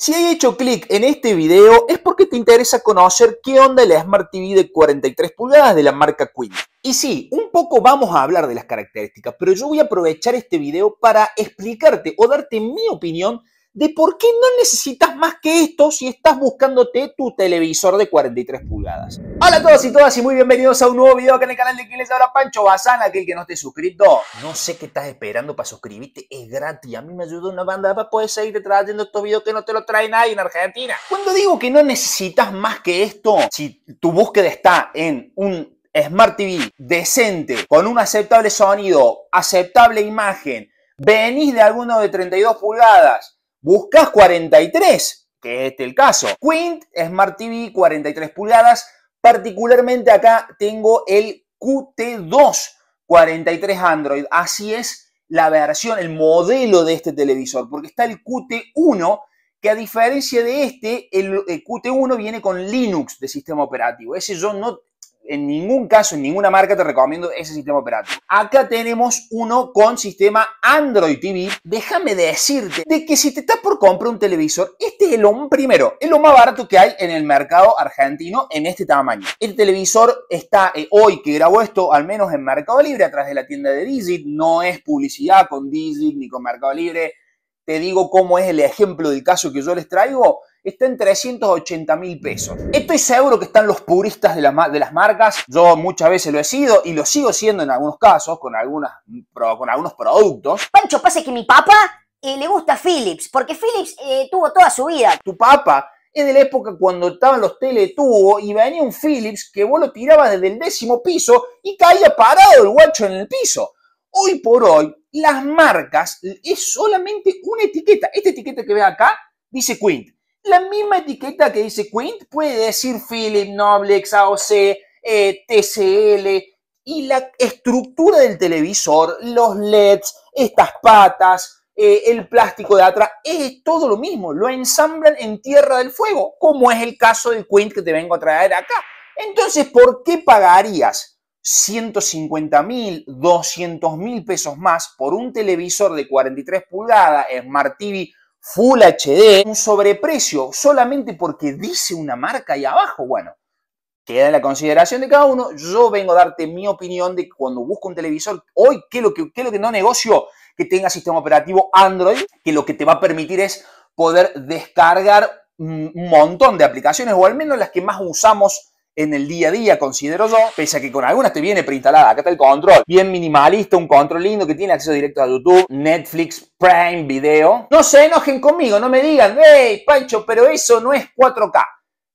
Si has hecho clic en este video es porque te interesa conocer qué onda la Smart TV de 43 pulgadas de la marca Queen. Y sí, un poco vamos a hablar de las características, pero yo voy a aprovechar este video para explicarte o darte mi opinión de por qué no necesitas más que esto si estás buscándote tu televisor de 43 pulgadas. Hola a todos y todas y muy bienvenidos a un nuevo video aquí en el canal de quien les habla Pancho Bazán, aquel que no esté suscrito. No sé qué estás esperando para suscribirte, es gratis. A mí me ayuda una banda para poder seguir trayendo estos videos que no te lo trae nadie en Argentina. Cuando digo que no necesitas más que esto, si tu búsqueda está en un Smart TV decente, con un aceptable sonido, aceptable imagen, venís de alguno de 32 pulgadas, buscas 43, que es este el caso. Quint Smart TV 43 pulgadas, particularmente acá tengo el QT2 43 Android, así es la versión, el modelo de este televisor, porque está el QT1 que a diferencia de este, el, el QT1 viene con Linux de sistema operativo. Ese yo no, en ningún caso, en ninguna marca te recomiendo ese sistema operativo. Acá tenemos uno con sistema Android TV. Déjame decirte de que si te estás por comprar un televisor, este es el primero, es lo más barato que hay en el mercado argentino en este tamaño. El este televisor está eh, hoy que grabo esto, al menos en Mercado Libre, atrás de la tienda de Digit. No es publicidad con Digit ni con Mercado Libre. Te digo cómo es el ejemplo del caso que yo les traigo está en 380 mil pesos. Estoy seguro que están los puristas de, las marcas, yo muchas veces lo he sido y lo sigo siendo en algunos casos, con, algunas, con algunos productos. Pancho, pasa que mi papá eh, le gusta Philips, porque Philips eh, tuvo toda su vida. Tu papá es de la época cuando estaban los teletubos y venía un Philips que vos lo tirabas desde el décimo piso y caía parado el guacho en el piso. Hoy por hoy, las marcas es solamente una etiqueta. Esta etiqueta que ve acá dice Quint. La misma etiqueta que dice Quint puede decir Philip, Noblex, AOC, eh, TCL. Y la estructura del televisor, los LEDs, estas patas, eh, el plástico de atrás, es todo lo mismo. Lo ensamblan en Tierra del Fuego, como es el caso del Quint que te vengo a traer acá. Entonces, ¿por qué pagarías 150 mil, 200 mil pesos más por un televisor de 43 pulgadas, Smart TV Full HD, un sobreprecio solamente porque dice una marca ahí abajo. Bueno, queda en la consideración de cada uno. Yo vengo a darte mi opinión de cuando busco un televisor hoy, qué es lo que, lo que no negocio que tenga sistema operativo Android, que lo que te va a permitir es poder descargar un montón de aplicaciones, o al menos las que más usamos en el día a día, considero yo, pese a que con algunas te viene preinstalada. Acá está el control, bien minimalista, un control lindo que tiene acceso directo a YouTube, Netflix, Prime Video. No se enojen conmigo, no me digan, hey Pancho, pero eso no es 4K.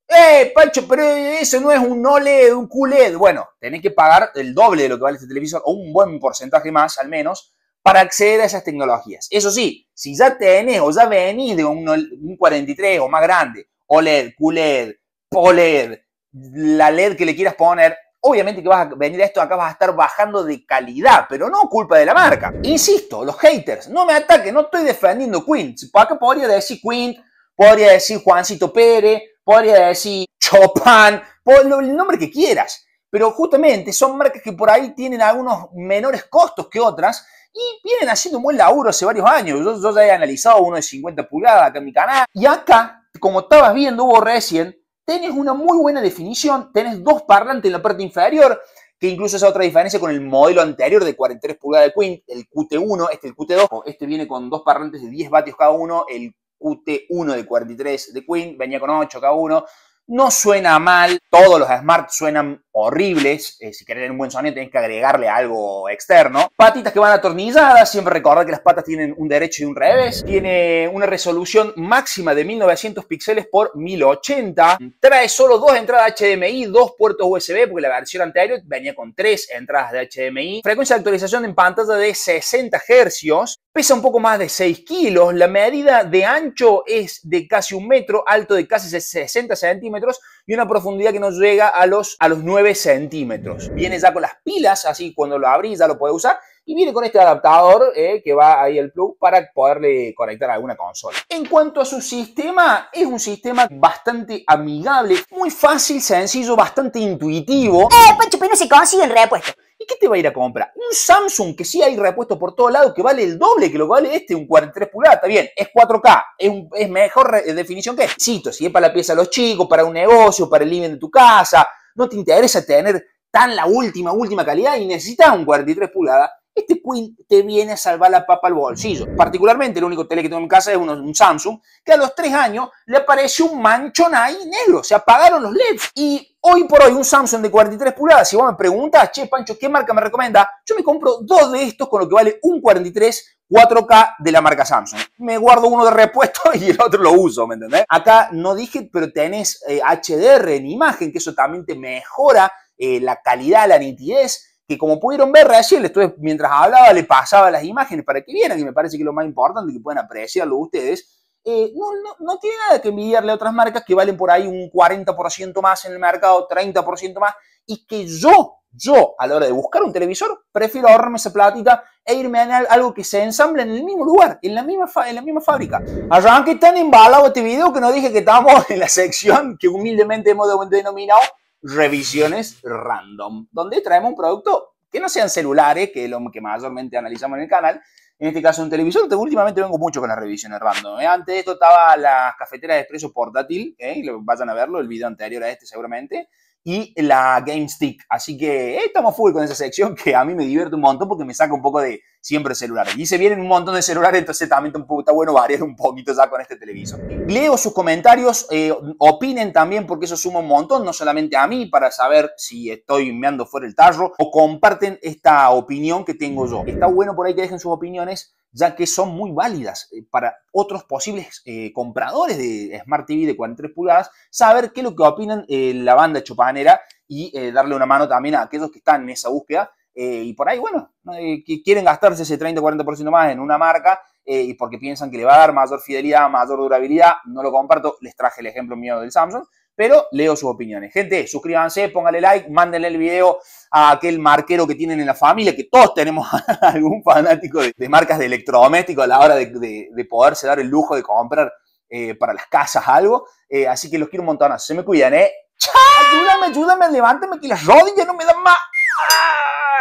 ¡Eh, Pancho, pero eso no es un OLED, un QLED! Bueno, tenés que pagar el doble de lo que vale este televisor, o un buen porcentaje más, al menos, para acceder a esas tecnologías. Eso sí, si ya tenés o ya venís de un, 43 e o más grande, OLED, QLED, POLED, la LED que le quieras poner, obviamente que vas a venir a esto, acá vas a estar bajando de calidad, pero no culpa de la marca. Insisto, los haters, no me ataquen, no estoy defendiendo Quint. Acá podría decir Quint, podría decir Juancito Pérez, podría decir Chopin, el nombre que quieras. Pero justamente son marcas que por ahí tienen algunos menores costos que otras y vienen haciendo un buen laburo hace varios años. Yo, yo ya he analizado uno de 50 pulgadas acá en mi canal. Y acá, como estabas viendo, hubo recién tenés una muy buena definición, tenés dos parlantes en la parte inferior, que incluso es otra diferencia con el modelo anterior de 43 pulgadas de Queen, el QT1, este el QT2, este viene con dos parlantes de 10 vatios cada uno, el QT1 de 43 de Queen, venía con 8 cada uno, no suena mal, todos los Smart suenan horribles, eh, si querés un buen sonido tenés que agregarle algo externo. Patitas que van atornilladas, siempre recordar que las patas tienen un derecho y un revés. Tiene una resolución máxima de 1900 píxeles por 1080. Trae solo dos entradas HDMI, dos puertos USB, porque la versión anterior venía con tres entradas de HDMI. Frecuencia de actualización en pantalla de 60 Hz pesa un poco más de 6 kilos, la medida de ancho es de casi un metro, alto de casi 60 centímetros y una profundidad que nos llega a los, a los 9 centímetros. Viene ya con las pilas, así cuando lo abrís ya lo puede usar. Y viene con este adaptador eh, que va ahí el plug para poderle conectar a alguna consola. En cuanto a su sistema, es un sistema bastante amigable, muy fácil, sencillo, bastante intuitivo. ¡Eh, Pancho, pero se consigue el repuesto! ¿Y qué te va a ir a comprar? Un Samsung que sí hay repuesto por todos lado, que vale el doble que lo que vale este, un 43 pulgadas, está bien, es 4K, es, mejor eh, definición que esto. si es para la pieza de los chicos, para un negocio, para el living de tu casa, no te interesa tener tan la última, última calidad y necesitas un 43 pulgadas, este Queen te viene a salvar la papa al bolsillo. Particularmente, el único tele que tengo en casa es un Samsung, que a los tres años le aparece un manchón ahí negro. Se apagaron los LEDs. Y hoy por hoy, un Samsung de 43 pulgadas, si vos me preguntas, che, Pancho, ¿qué marca me recomienda? Yo me compro dos de estos con lo que vale un 43 4K de la marca Samsung. Me guardo uno de repuesto y el otro lo uso, ¿me entendés? Acá no dije, pero tenés HDR eh, en imagen, que eso también te mejora eh, la calidad, la nitidez que como pudieron ver recién, mientras hablaba, le pasaba las imágenes para que vieran, y me parece que lo más importante que puedan apreciarlo ustedes, eh, no, no, no, tiene nada que envidiarle a otras marcas que valen por ahí un 40% más en el mercado, 30% más, y que yo, yo, a la hora de buscar un televisor, prefiero ahorrarme esa plática e irme a algo que se ensambla en el mismo lugar, en la misma, en la misma fábrica. Arranqué tan embalado este video que no dije que estamos en la sección que humildemente hemos denominado revisiones random, donde traemos un producto que no sean celulares, que es lo que mayormente analizamos en el canal, en este caso un televisor, que últimamente vengo mucho con las revisiones random. ¿eh? Antes de esto estaba las cafeteras de expreso portátil, ¿eh? vayan a verlo, el video anterior a este seguramente, y la Game Stick. Así que eh, estamos full con esa sección que a mí me divierte un montón porque me saca un poco de siempre celular. Y se vienen un montón de celulares, entonces también está bueno variar un poquito ya con este televisor. Leo sus comentarios, eh, opinen también porque eso suma un montón, no solamente a mí, para saber si estoy meando fuera el tarro o comparten esta opinión que tengo yo. Está bueno por ahí que dejen sus opiniones ya que son muy válidas eh, para otros posibles eh, compradores de Smart TV de 43 pulgadas, saber qué es lo que opinan eh, la banda chopanera y darle una mano también a aquellos que están en esa búsqueda. y por ahí, bueno, que quieren gastarse ese 30-40% o más en una marca y porque piensan que le va a dar mayor fidelidad, mayor durabilidad. No lo comparto, les traje el ejemplo mío del Samsung, pero leo sus opiniones. Gente, suscríbanse, pónganle like, mándenle el video a aquel marquero que tienen en la familia, que todos tenemos algún fanático de, marcas de electrodomésticos a la hora de, poderse dar el lujo de comprar eh, para las casas algo. Eh, así que los quiero un montón, se me cuidan, ¿eh? ¡Chao! Ayúdame, ayúdame, levántame que las rodillas no me dan más. ¡Ah!